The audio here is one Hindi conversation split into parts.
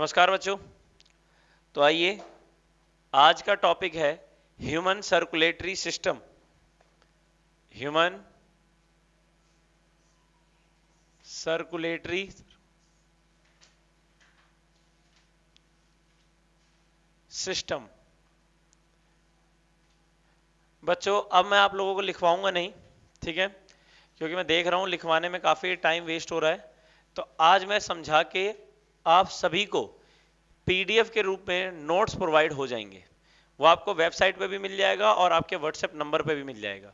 नमस्कार बच्चों तो आइए आज का टॉपिक है human circulatory system human circulatory system बच्चों अब मैं आप लोगों को लिखवाऊंगा नहीं ठीक है क्योंकि मैं देख रहा हूं लिखवाने में काफी टाइम वेस्ट हो रहा है तो आज मैं समझा के आप सभी को पीडीएफ के रूप में नोट्स प्रोवाइड हो जाएंगे वो आपको वेबसाइट पे भी मिल जाएगा और आपके व्हाट्सएप नंबर पे भी मिल जाएगा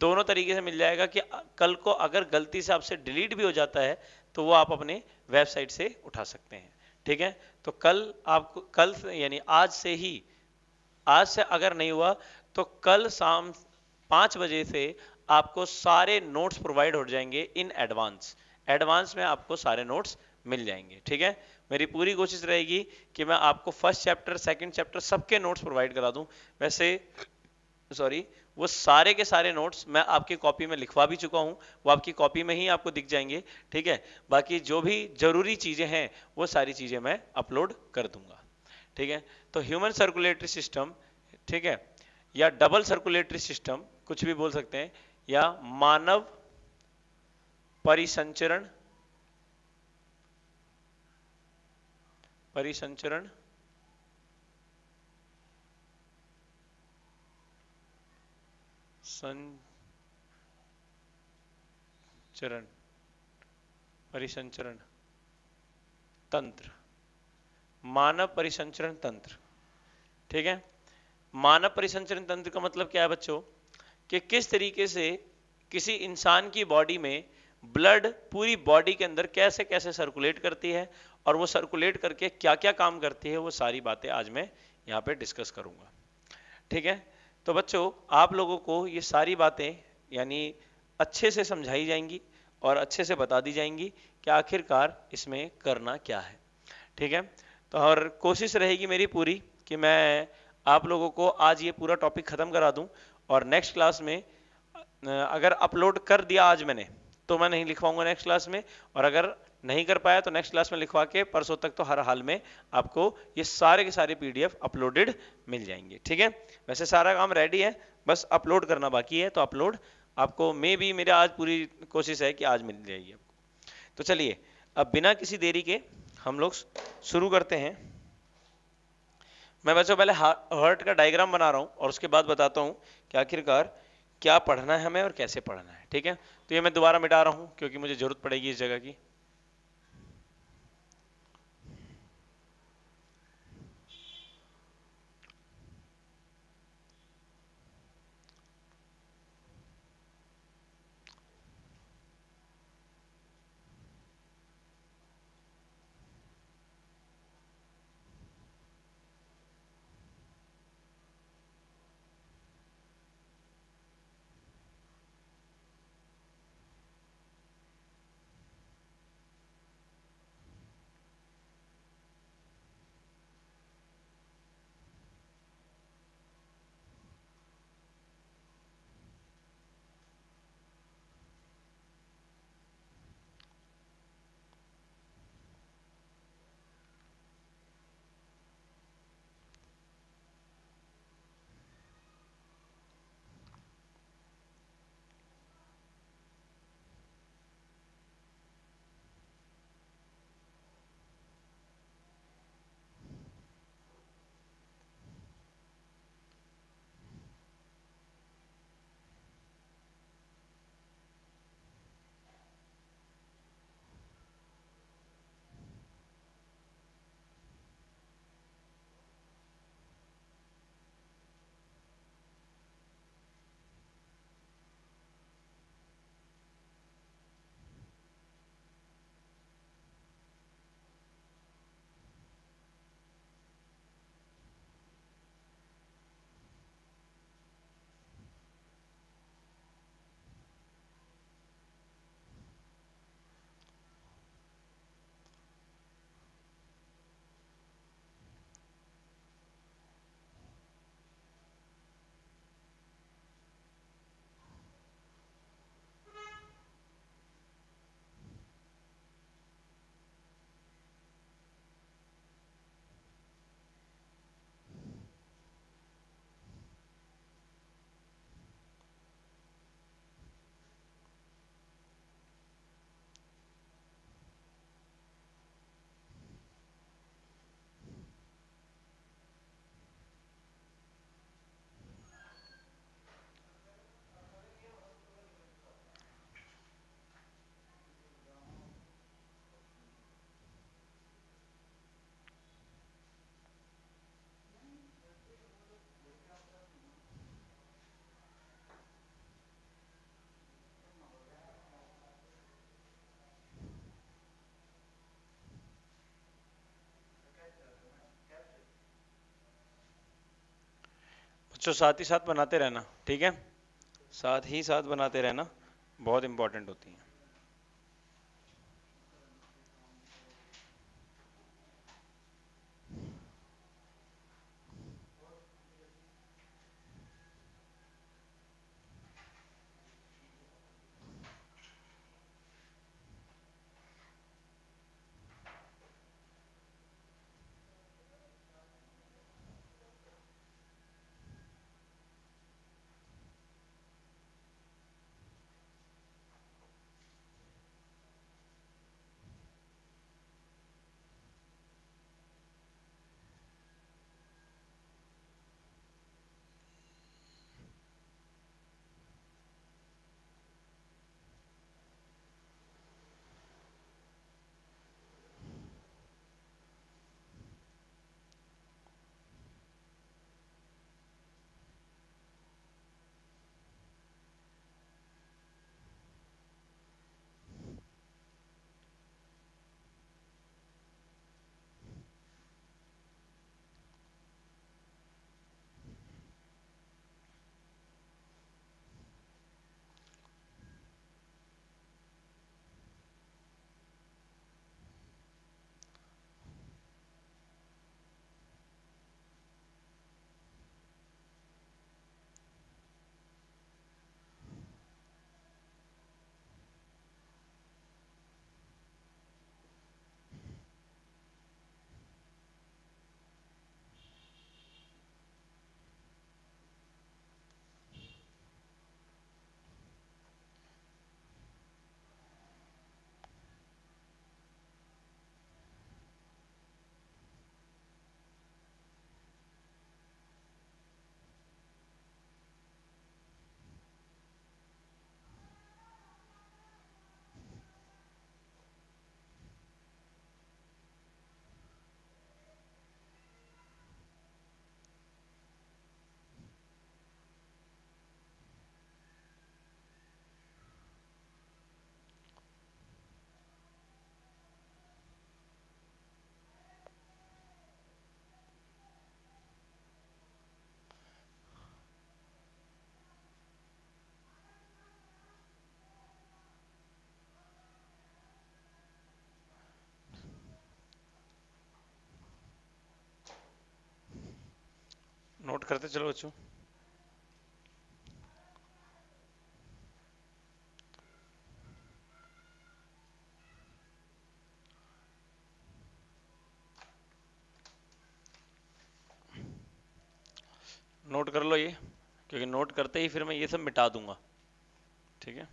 दोनों तरीके से मिल जाएगा कि कल को अगर गलती से आपसे डिलीट भी हो जाता है तो वो आप अपने वेबसाइट से उठा सकते हैं ठीक है तो कल आपको कल यानी आज से ही आज से अगर नहीं हुआ तो कल शाम पाँच बजे से आपको सारे नोट्स प्रोवाइड हो जाएंगे इन एडवांस एडवांस में आपको सारे नोट्स मिल जाएंगे ठीक है मेरी पूरी कोशिश रहेगी कि मैं आपको फर्स्ट चैप्टर सेकंड चैप्टर सबके नोट्स प्रोवाइड करा दूं वैसे सॉरी वो सारे के सारे नोट्स मैं आपकी कॉपी में लिखवा भी चुका हूं वो आपकी कॉपी में ही आपको दिख जाएंगे ठीक है बाकी जो भी जरूरी चीज़ें हैं वो सारी चीज़ें मैं अपलोड कर दूंगा ठीक है तो ह्यूमन सर्कुलेटरी सिस्टम ठीक है या डबल सर्कुलेटरी सिस्टम कुछ भी बोल सकते हैं या मानव परिसंचरण परिसंचरण संचरण परिसंचरण तंत्र मानव परिसंचरण तंत्र ठीक है मानव परिसंचरण तंत्र का मतलब क्या है बच्चों कि किस तरीके से किसी इंसान की बॉडी में ब्लड पूरी बॉडी के अंदर कैसे कैसे सर्कुलेट करती है और वो सर्कुलेट करके क्या क्या काम करती है वो सारी बातें आज मैं यहाँ पे डिस्कस करूंगा ठीक है तो बच्चों आप लोगों को ये सारी बातें यानी अच्छे से समझाई जाएंगी और अच्छे से बता दी जाएंगी कि आखिरकार इसमें करना क्या है ठीक है तो और कोशिश रहेगी मेरी पूरी कि मैं आप लोगों को आज ये पूरा टॉपिक ख़त्म करा दूं और नेक्स्ट क्लास में अगर अपलोड कर दिया आज मैंने तो मैं नहीं लिखवाऊंगा नेक्स्ट क्लास में और अगर नहीं कर पाया तो नेक्स्ट क्लास में लिखवा के परसों तक तो हर हाल में आपको ये सारे के सारे पीडीएफ अपलोडेड मिल जाएंगे ठीक है वैसे सारा काम रेडी है बस अपलोड करना बाकी है तो अपलोड आपको मे भी मेरे आज पूरी कोशिश है कि आज मिल जाएगी आपको तो चलिए अब बिना किसी देरी के हम लोग शुरू करते हैं मैं बच्चों पहले हर्ट का डायग्राम बना रहा हूँ और उसके बाद बताता हूँ कि आखिरकार क्या पढ़ना है हमें और कैसे पढ़ना है ठीक है तो ये मैं दोबारा मिटा रहा हूँ क्योंकि मुझे ज़रूरत पड़ेगी इस जगह की सो साथ ही साथ बनाते रहना ठीक है साथ ही साथ बनाते रहना बहुत इंपॉर्टेंट होती है नोट करते चलो बच्चों नोट कर लो ये क्योंकि नोट करते ही फिर मैं ये सब मिटा दूंगा ठीक है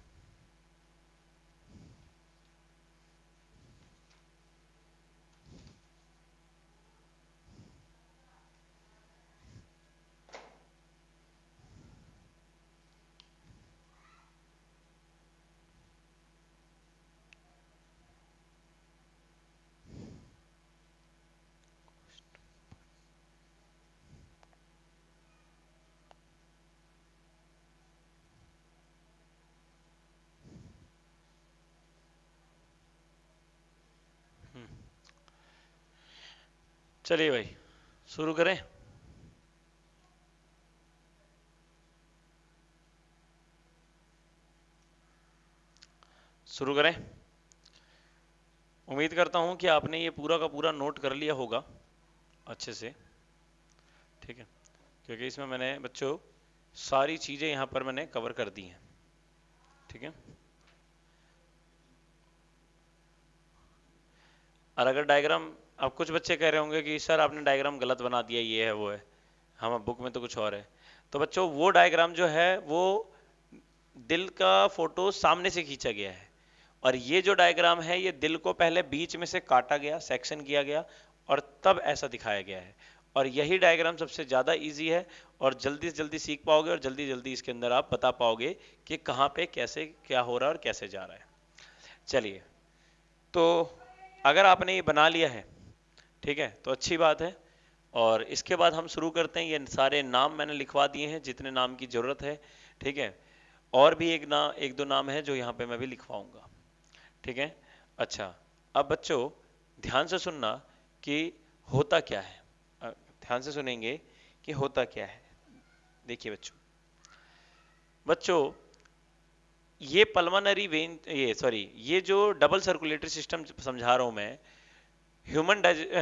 चलिए भाई शुरू करें शुरू करें उम्मीद करता हूं कि आपने ये पूरा का पूरा नोट कर लिया होगा अच्छे से ठीक है क्योंकि इसमें मैंने बच्चों सारी चीज़ें यहां पर मैंने कवर कर दी हैं ठीक है और अगर डायग्राम अब कुछ बच्चे कह रहे होंगे कि सर आपने डायग्राम गलत बना दिया ये है वो है हम बुक में तो कुछ और है तो बच्चों वो डायग्राम जो है वो दिल का फोटो सामने से खींचा गया है और ये जो डायग्राम है ये दिल को पहले बीच में से काटा गया सेक्शन किया गया और तब ऐसा दिखाया गया है और यही डायग्राम सबसे ज़्यादा इजी है और जल्दी से जल्दी सीख पाओगे और जल्दी जल्दी इसके अंदर आप बता पाओगे कि कहाँ पे कैसे क्या हो रहा है और कैसे जा रहा है चलिए तो अगर आपने ये बना लिया है ठीक है तो अच्छी बात है और इसके बाद हम शुरू करते हैं ये सारे नाम मैंने लिखवा दिए हैं जितने नाम की ज़रूरत है ठीक है और भी एक ना एक दो नाम है जो यहाँ पे मैं भी लिखवाऊंगा ठीक है अच्छा अब बच्चों ध्यान से सुनना कि होता क्या है ध्यान से सुनेंगे कि होता क्या है देखिए बच्चों बच्चों ये पल्मनरी वेन ये सॉरी ये जो डबल सर्कुलेटरी सिस्टम समझा रहा हूं मैं human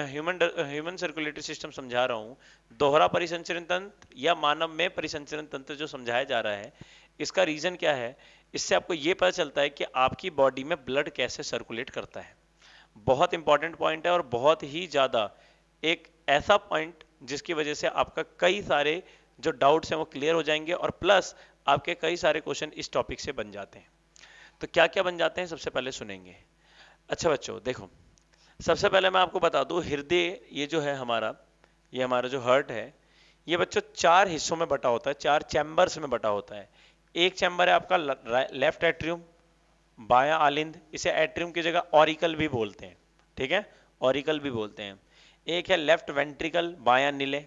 human human circulatory system समझा रहा हूँ दोहरा परिसंचरण तंत्र या मानव में परिसंचरण तंत्र जो समझाया जा रहा है इसका रीज़न क्या है इससे आपको ये पता चलता है कि आपकी बॉडी में ब्लड कैसे सर्कुलेट करता है बहुत इंपॉर्टेंट पॉइंट है और बहुत ही ज़्यादा एक ऐसा पॉइंट जिसकी वजह से आपका कई सारे जो डाउट्स हैं वो क्लियर हो जाएंगे और प्लस आपके कई सारे क्वेश्चन इस टॉपिक से बन जाते हैं तो क्या क्या बन जाते हैं सबसे पहले सुनेंगे अच्छा बच्चों देखो सबसे पहले मैं आपको बता दूं हृदय ये जो है हमारा ये हमारा जो हर्ट है ये बच्चों चार हिस्सों में बटा होता है चार चैम्बर्स में बटा होता है एक चैम्बर है आपका लेफ्ट एट्रियम बाया आलिंद इसे एट्रियम की जगह ऑरिकल भी बोलते हैं ठीक है ऑरिकल भी बोलते हैं एक है लेफ्ट वेंट्रिकल बाया नीले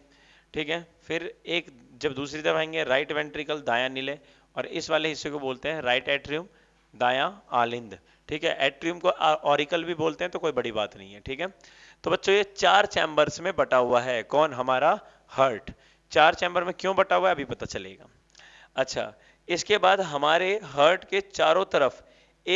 ठीक है फिर एक जब दूसरी तरफ आएंगे राइट वेंट्रिकल दाया नीले और इस वाले हिस्से को बोलते हैं राइट एट्रियम दाया आलिंद ठीक है एट्रियम को ऑरिकल भी बोलते हैं तो कोई बड़ी बात नहीं है ठीक है तो बच्चों ये चार चैम्बर्स में बटा हुआ है कौन हमारा हर्ट चार चैम्बर में क्यों बटा हुआ है अभी पता चलेगा अच्छा इसके बाद हमारे हर्ट के चारों तरफ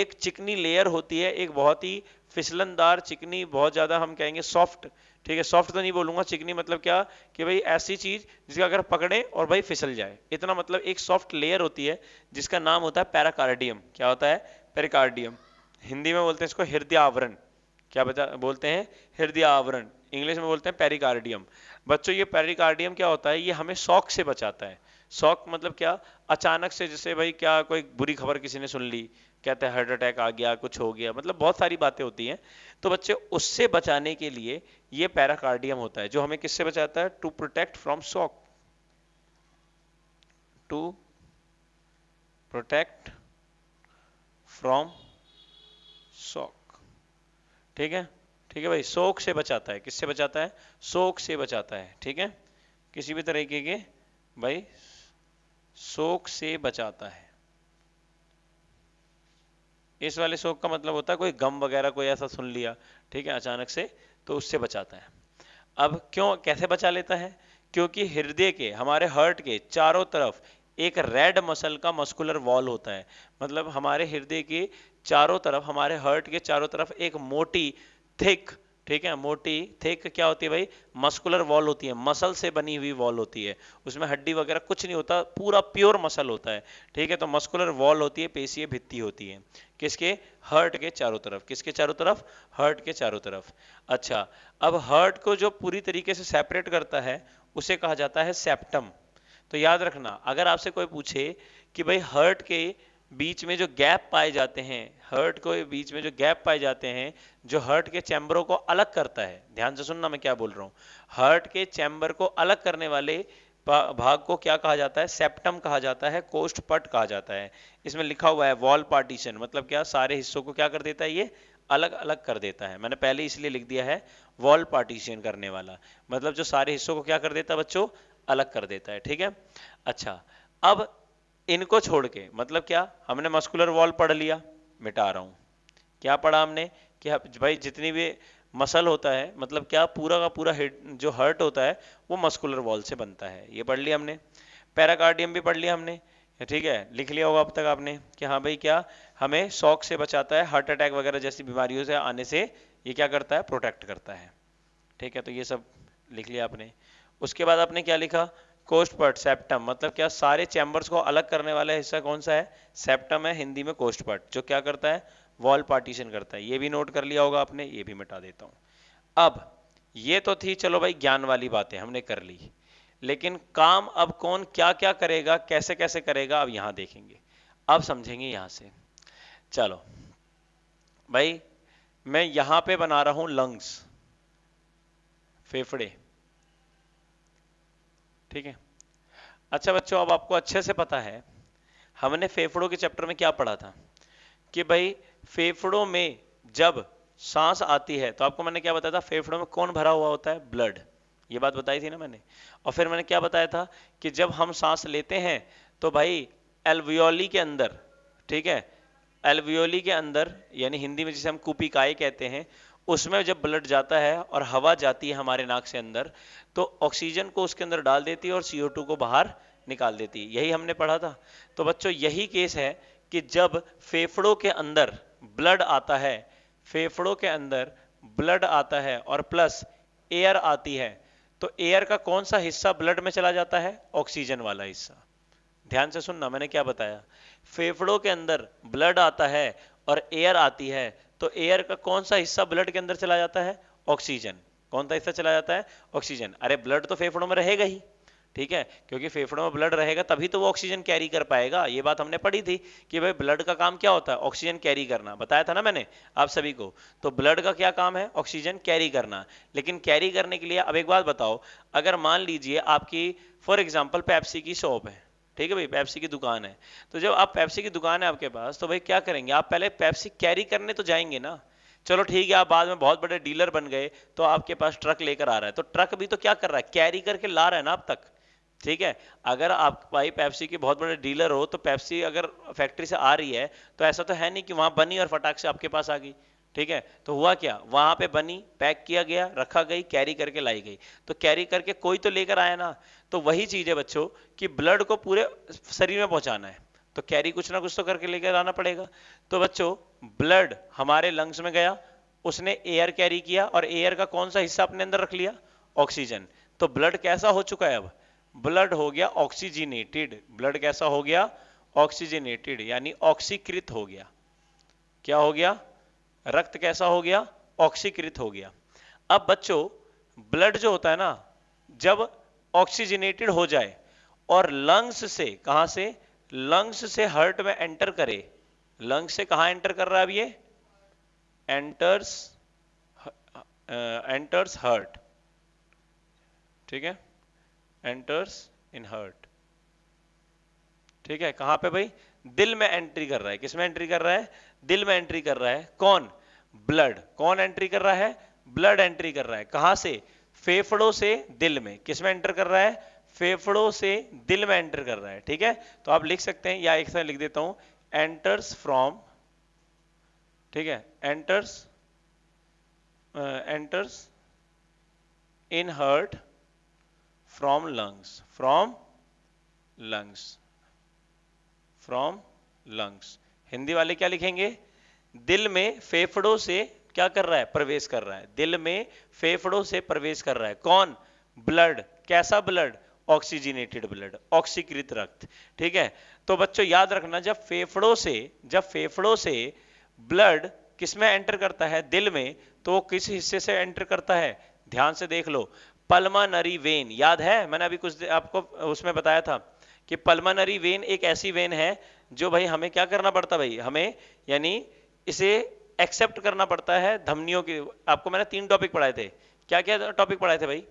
एक चिकनी लेयर होती है एक बहुत ही फिसलनदार चिकनी बहुत ज़्यादा हम कहेंगे सॉफ्ट ठीक है सॉफ्ट तो नहीं बोलूंगा चिकनी मतलब क्या कि भाई ऐसी चीज़ जिसका अगर पकड़े और भाई फिसल जाए इतना मतलब एक सॉफ्ट लेयर होती है जिसका नाम होता है पैराकार्डियम क्या होता है पेरिकार्डियम हिंदी में बोलते हैं इसको हृदय आवरण क्या बता बोलते हैं हृदय आवरण इंग्लिश में बोलते हैं पेरिकार्डियम बच्चों ये पेरिकार्डियम क्या होता है ये हमें शौक से बचाता है शौक मतलब क्या अचानक से जैसे भाई क्या कोई बुरी खबर किसी ने सुन ली कहते हैं हार्ट अटैक आ गया कुछ हो गया मतलब बहुत सारी बातें होती हैं तो बच्चे उससे बचाने के लिए ये पैराकार्डियम होता है जो हमें किससे बचाता है to protect from shock to protect from shock ठीक है ठीक है भाई शोक से बचाता है किससे बचाता है शोक से बचाता है ठीक है किसी भी तरीके के भाई शोक से बचाता है इस वाले शोक का मतलब होता है कोई गम वगैरह कोई ऐसा सुन लिया ठीक है अचानक से तो उससे बचाता है अब क्यों कैसे बचा लेता है क्योंकि हृदय के हमारे हर्ट के चारों तरफ एक रेड मसल का मस्कुलर वॉल होता है मतलब हमारे हृदय के चारों तरफ हमारे हर्ट के चारों तरफ एक मोटी थिक ठीक है मोटी थिक क्या होती है भाई मस्कुलर वॉल होती है मसल से बनी हुई वॉल होती है उसमें हड्डी वगैरह कुछ नहीं होता पूरा प्योर मसल होता है ठीक है तो मस्कुलर वॉल होती है पेशीय भित्ती होती है किसके हर्ट के चारों तरफ किसके चारों तरफ हर्ट के चारों तरफ अच्छा अब हर्ट को जो पूरी तरीके से सेपरेट करता है उसे कहा जाता है सेप्टम तो याद रखना अगर आपसे कोई पूछे कि भाई हर्ट के बीच में जो गैप पाए जाते हैं हर्ट को बीच में जो गैप पाए जाते हैं जो हर्ट के चैम्बरों को अलग करता है ध्यान से सुनना मैं क्या बोल रहा हूं हर्ट के चैम्बर को अलग करने वाले भाग को क्या कहा जाता है सेप्टम कहा जाता है कोस्ट पट कहा जाता है इसमें लिखा हुआ है वॉल पार्टीशन मतलब क्या सारे हिस्सों को क्या कर देता है ये अलग अलग कर देता है मैंने पहले इसलिए लिख दिया है वॉल पार्टीशन करने वाला मतलब जो सारे हिस्सों को क्या कर देता है बच्चों अलग कर देता है ठीक है अच्छा अब इनको छोड़ के मतलब क्या हमने मस्कुलर वॉल पढ़ लिया मिटा रहा हूं क्या पढ़ा हमने कि भाई जितनी भी मसल होता है मतलब क्या पूरा का पूरा हिट जो हर्ट होता है वो मस्कुलर वॉल से बनता है ये पढ़ लिया हमने पैराकार्डियम भी पढ़ लिया हमने ठीक है लिख लिया होगा अब तक आपने कि हाँ भाई क्या हमें शौक से बचाता है हार्ट अटैक वगैरह जैसी बीमारियों से आने से ये क्या करता है प्रोटेक्ट करता है ठीक है तो ये सब लिख लिया आपने उसके बाद आपने क्या लिखा कोस्ट पट सेप्टम मतलब क्या सारे चैम्बर्स को अलग करने वाला हिस्सा कौन सा है सेप्टम है हिंदी में कोस्ट पट जो क्या करता है वॉल पार्टीशन करता है ये भी नोट कर लिया होगा आपने ये भी मिटा देता हूं अब ये तो थी चलो भाई ज्ञान वाली बातें हमने कर ली लेकिन काम अब कौन क्या क्या करेगा कैसे कैसे करेगा अब यहां देखेंगे अब समझेंगे यहां से चलो भाई मैं यहां पे बना रहा हूं लंग्स फेफड़े ठीक है अच्छा बच्चों अब आपको अच्छे से पता है हमने फेफड़ों के चैप्टर में क्या पढ़ा था कि भाई फेफड़ों में जब सांस आती है तो आपको मैंने क्या बताया था फेफड़ों में कौन भरा हुआ होता है ब्लड ये बात बताई थी ना मैंने और फिर मैंने क्या बताया था कि जब हम सांस लेते हैं तो भाई एल्वियोली के अंदर ठीक है एल्वियोली के अंदर यानी हिंदी में जिसे हम कुपिकाय कहते हैं उसमें जब ब्लड जाता है और हवा जाती है हमारे नाक से अंदर तो ऑक्सीजन को उसके अंदर डाल देती है और सीओ को बाहर निकाल देती है यही हमने पढ़ा था तो बच्चों यही केस है कि जब फेफड़ों के अंदर ब्लड आता है फेफड़ों के अंदर ब्लड आता है और प्लस एयर आती है तो एयर का कौन सा हिस्सा ब्लड में चला जाता है ऑक्सीजन वाला हिस्सा ध्यान से सुनना मैंने क्या बताया फेफड़ों के अंदर ब्लड आता है और एयर आती है तो एयर का कौन सा हिस्सा ब्लड के अंदर चला जाता है ऑक्सीजन कौन सा हिस्सा चला जाता है ऑक्सीजन अरे ब्लड तो फेफड़ों में रहेगा ही ठीक है क्योंकि फेफड़ों में ब्लड रहेगा तभी तो वो ऑक्सीजन कैरी कर पाएगा ये बात हमने पढ़ी थी कि भाई ब्लड का काम क्या होता है ऑक्सीजन कैरी करना बताया था ना मैंने आप सभी को तो ब्लड का क्या काम है ऑक्सीजन कैरी करना लेकिन कैरी करने के लिए अब एक बात बताओ अगर मान लीजिए आपकी फॉर एग्जाम्पल पैप्सी की शॉप है ठीक है भाई पैप्सी की दुकान है तो जब आप पैप्सी की दुकान है आपके पास तो भाई क्या करेंगे आप पहले पैप्सी कैरी करने तो जाएंगे ना चलो ठीक है आप बाद में बहुत बड़े डीलर बन गए तो आपके पास ट्रक लेकर आ रहा है तो ट्रक भी तो क्या कर रहा है कैरी करके ला रहा है ना आप तक ठीक है अगर आप भाई पैप्सी के बहुत बड़े डीलर हो तो पैप्सी अगर फैक्ट्री से आ रही है तो ऐसा तो है नहीं कि वहां बनी और फटाक से आपके पास आ गई ठीक है तो हुआ क्या वहां पे बनी पैक किया गया रखा गई कैरी करके लाई गई तो कैरी करके कोई तो लेकर आया ना तो वही चीज है बच्चों कि ब्लड को पूरे शरीर में पहुंचाना है तो कैरी कुछ ना कुछ तो करके लेकर आना पड़ेगा तो बच्चों ब्लड हमारे लंग्स में गया उसने एयर कैरी किया और एयर का कौन सा हिस्सा अपने अंदर रख लिया ऑक्सीजन तो ब्लड कैसा हो चुका है अब ब्लड हो गया ऑक्सीजिनेटेड ब्लड कैसा हो गया ऑक्सीजिनेटेड यानी ऑक्सीकृत हो गया क्या हो गया रक्त कैसा हो गया ऑक्सीकृत हो गया अब बच्चों ब्लड जो होता है ना जब ऑक्सीजनेटेड हो जाए और लंग्स से कहां से लंग्स से हर्ट में एंटर करे लंग्स से कहा एंटर कर रहा है अब ये एंटर्स एंटर्स हर्ट ठीक है एंटर्स इन हर्ट ठीक है कहां पे भाई दिल में एंट्री कर रहा है किसमें एंट्री कर रहा है दिल में एंट्री कर रहा है कौन ब्लड कौन एंट्री कर रहा है ब्लड एंट्री कर रहा है कहां से फेफड़ों से दिल में किस में एंटर कर रहा है फेफड़ों से दिल में एंटर कर रहा है ठीक है तो आप लिख सकते हैं या एक साथ लिख देता हूं एंटर्स फ्रॉम ठीक है enters enters in heart from lungs from lungs from lungs Hindi वाले क्या लिखेंगे दिल में फेफड़ों से क्या कर रहा है प्रवेश कर रहा है दिल में फेफड़ों से प्रवेश कर रहा है कौन ब्लड कैसा ब्लड ऑक्सीजनेटेड ब्लड ऑक्सीकृत रक्त ठीक है तो बच्चों याद रखना जब फेफड़ों से जब फेफड़ों से ब्लड किसमें एंटर करता है दिल में तो वो किस हिस्से से एंटर करता है ध्यान से देख लो पल्मानरी वेन याद है मैंने अभी कुछ आपको उसमें बताया था कि पल्मानरी वेन एक ऐसी वेन है जो भाई हमें क्या करना पड़ता भाई हमें यानी इसे एक्सेप्ट करना पड़ता है धमनियों की आपको मैंने तीन टॉपिक पढ़ाए थे क्या क्या टॉपिक पढ़ाए थे भाई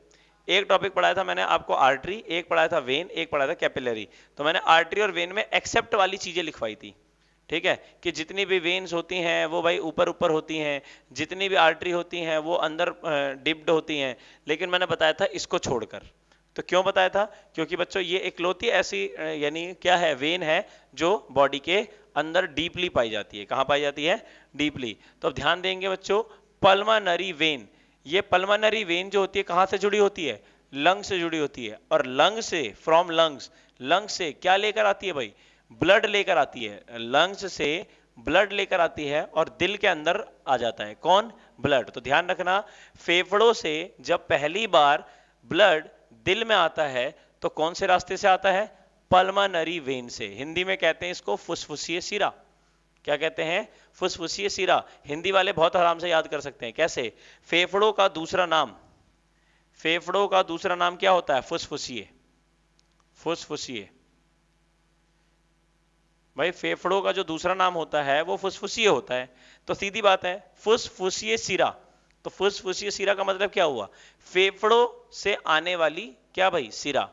एक टॉपिक पढ़ाया था मैंने आपको आर्टरी एक पढ़ाया था वेन एक पढ़ाया था कैपिलरी तो मैंने आर्टरी और वेन में एक्सेप्ट वाली चीजें लिखवाई थी ठीक है कि जितनी भी वेन्स होती हैं वो भाई ऊपर ऊपर होती हैं जितनी भी आर्टरी होती हैं वो अंदर डिप्ड होती हैं लेकिन मैंने बताया था इसको छोड़कर तो क्यों बताया था क्योंकि बच्चों ये इकलौती ऐसी यानी क्या है वेन है जो बॉडी के अंदर डीपली पाई जाती है कहाँ पाई जाती है डीपली तो अब ध्यान देंगे बच्चों पल्मानरी वेन ये पल्मानरी वेन जो होती है कहाँ से जुड़ी होती है लंग से जुड़ी होती है और लंग से फ्रॉम लंग्स लंग से क्या लेकर आती है भाई ब्लड लेकर आती है लंग्स से ब्लड लेकर आती है और दिल के अंदर आ जाता है कौन ब्लड तो ध्यान रखना फेफड़ों से जब पहली बार ब्लड दिल में आता है तो कौन से रास्ते से आता है पल्मानरी वेन से हिंदी में कहते हैं इसको फुसफुसीय सिरा क्या कहते हैं फुसफुसीय सिरा हिंदी वाले बहुत आराम से याद कर सकते हैं कैसे फेफड़ों का दूसरा नाम फेफड़ों का दूसरा नाम क्या होता है फुसफुसीय फुसफुसीय भाई फेफड़ों का जो दूसरा नाम होता है वो फुसफुसीय होता है तो सीधी बात है फुसफुसीय सिरा तो फुसफुसीय सिरा का मतलब क्या हुआ फेफड़ों से आने वाली क्या भाई सिरा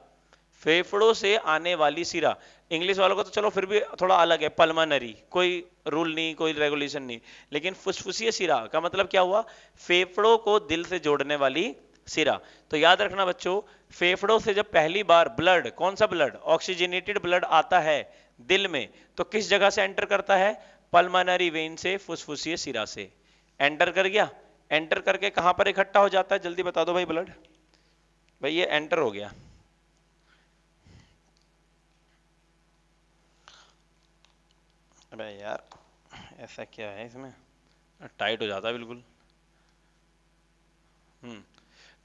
फेफड़ों से आने वाली सिरा इंग्लिश वालों को तो चलो फिर भी थोड़ा अलग है पलमानरी कोई रूल नहीं कोई रेगुलेशन नहीं लेकिन फुसफुसीय सिरा का मतलब क्या हुआ फेफड़ों को दिल से जोड़ने वाली सिरा तो याद रखना बच्चों फेफड़ों से जब पहली बार ब्लड कौन सा ब्लड ऑक्सीजनेटेड ब्लड आता है दिल में तो किस जगह से एंटर करता है पलमानरी वेन से फुसफुसीय सिरा से एंटर कर गया एंटर करके कहां पर इकट्ठा हो जाता है जल्दी बता दो भाई ब्लड भाई ये एंटर हो गया अबे यार ऐसा क्या है इसमें टाइट हो जाता है बिल्कुल हम्म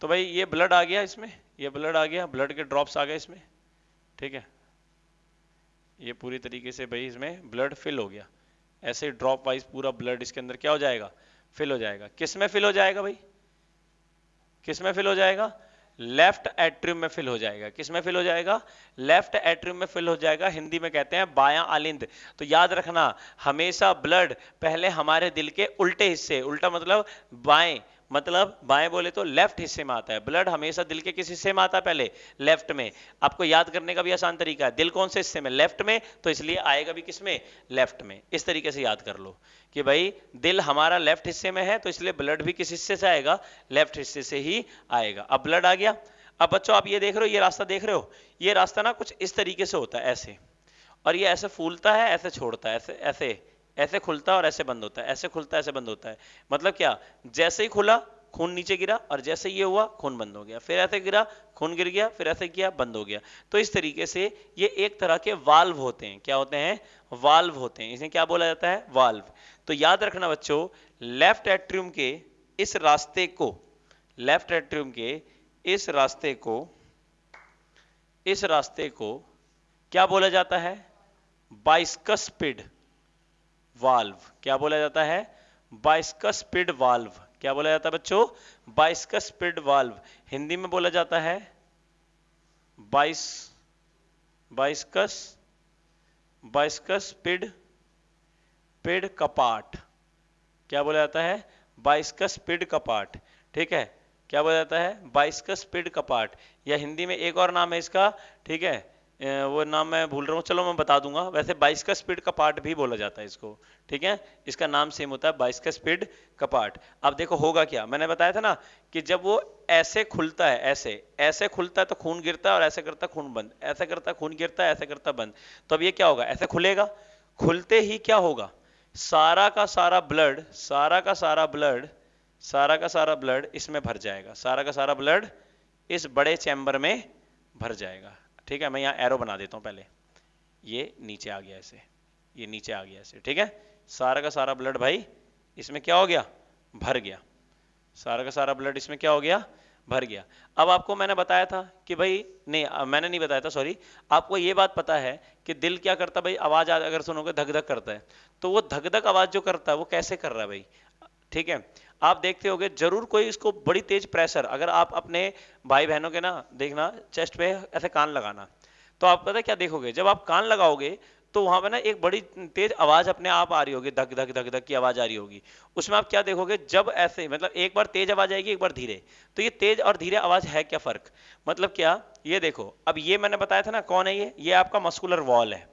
तो भाई ये ब्लड आ गया इसमें ये ब्लड आ गया ब्लड के ड्रॉप्स आ गए इसमें ठीक है ये पूरी तरीके से भाई इसमें ब्लड फिल हो गया ऐसे ड्रॉप वाइज पूरा ब्लड इसके अंदर क्या हो जाएगा फिल हो जाएगा किस में फिल हो जाएगा भाई किस में फिल हो जाएगा लेफ्ट एट्रियम में फिल हो जाएगा किस में फिल हो जाएगा लेफ्ट एट्रियम में फिल हो जाएगा हिंदी में कहते हैं बाया आलिंद तो याद रखना हमेशा ब्लड पहले हमारे दिल के उल्टे हिस्से उल्टा मतलब बाएं मतलब बाएं बोले तो लेफ्ट हिस्से में आता है ब्लड हमेशा दिल के किस हिस्से में आता है पहले लेफ्ट में आपको याद करने का भी आसान तरीका है दिल कौन से हिस्से में लेफ्ट में तो इसलिए आएगा भी किस में लेफ्ट में इस तरीके से याद कर लो कि भाई दिल हमारा लेफ्ट हिस्से में है तो इसलिए ब्लड भी किस हिस्से से आएगा लेफ्ट हिस्से से ही आएगा अब ब्लड आ गया अब बच्चों आप ये देख रहे हो ये रास्ता देख रहे हो ये रास्ता ना कुछ इस तरीके से होता है ऐसे और ये ऐसे फूलता है ऐसे छोड़ता है ऐसे ऐसे ऐसे खुलता और ऐसे बंद होता है ऐसे खुलता है ऐसे बंद होता है मतलब क्या जैसे ही खुला खून नीचे गिरा और जैसे ये हुआ खून बंद हो गया फिर ऐसे गिरा खून गिर गया फिर ऐसे किया बंद हो गया तो इस तरीके से ये एक तरह के वाल्व होते हैं क्या होते हैं वाल्व होते हैं इसे क्या बोला जाता है वाल्व तो याद रखना बच्चों लेफ्ट एट्रियम के इस रास्ते को लेफ्ट एट्रियम के इस रास्ते को इस रास्ते को क्या बोला जाता है बाइस्कस्पिड वाल्व क्या बोला जाता है बाइस्कस्पिड वाल्व क्या बोला जाता है बच्चों बाइस्कस्पिड वाल्व हिंदी में बोला जाता है बाइस बाइस्कस बाइस्कस पिड पिड कपाट क्या बोला जाता है बाइस्कस पिड कपाट ठीक है क्या बोला जाता है बाइस्कस पिड कपाट या हिंदी में एक और नाम है इसका ठीक है वो नाम मैं भूल रहा हूँ चलो मैं बता दूंगा वैसे बाइस का स्पीड का पार्ट भी बोला जाता है इसको ठीक है इसका नाम सेम होता है बाइस का स्पीड का पार्ट अब देखो होगा क्या मैंने बताया था ना कि जब वो ऐसे खुलता है ऐसे ऐसे खुलता है तो खून गिरता है और ऐसे करता खून बंद ऐसे करता खून गिरता है ऐसे करता बंद तो अब ये क्या होगा ऐसे खुलेगा खुलते ही क्या होगा सारा का सारा ब्लड सारा का सारा ब्लड सारा का सारा ब्लड इसमें भर जाएगा सारा का सारा ब्लड इस बड़े चैम्बर में भर जाएगा ठीक है मैं यहाँ एरो बना देता हूँ पहले ये नीचे आ गया ऐसे ये नीचे आ गया ऐसे ठीक है सारा का सारा ब्लड भाई इसमें क्या हो गया भर गया सारा का सारा ब्लड इसमें क्या हो गया भर गया अब आपको मैंने बताया था कि भाई नहीं मैंने नहीं बताया था सॉरी आपको ये बात पता है कि दिल क्या करता भाई आवाज़ अगर सुनोगे धक धक करता है तो वो धक धक आवाज़ जो करता है वो कैसे कर रहा है भाई ठीक है आप देखते होगे जरूर कोई इसको बड़ी तेज प्रेशर अगर आप अपने भाई बहनों के ना देखना चेस्ट पे ऐसे कान लगाना तो आप पता क्या देखोगे जब आप कान लगाओगे तो वहां पर ना एक बड़ी तेज आवाज अपने आप आ रही होगी धक धक धक धक की आवाज आ रही होगी उसमें आप क्या देखोगे जब ऐसे मतलब एक बार तेज आवाज आएगी एक बार धीरे तो ये तेज और धीरे आवाज है क्या फर्क मतलब क्या ये देखो अब ये मैंने बताया था ना कौन है ये ये आपका मस्कुलर वॉल है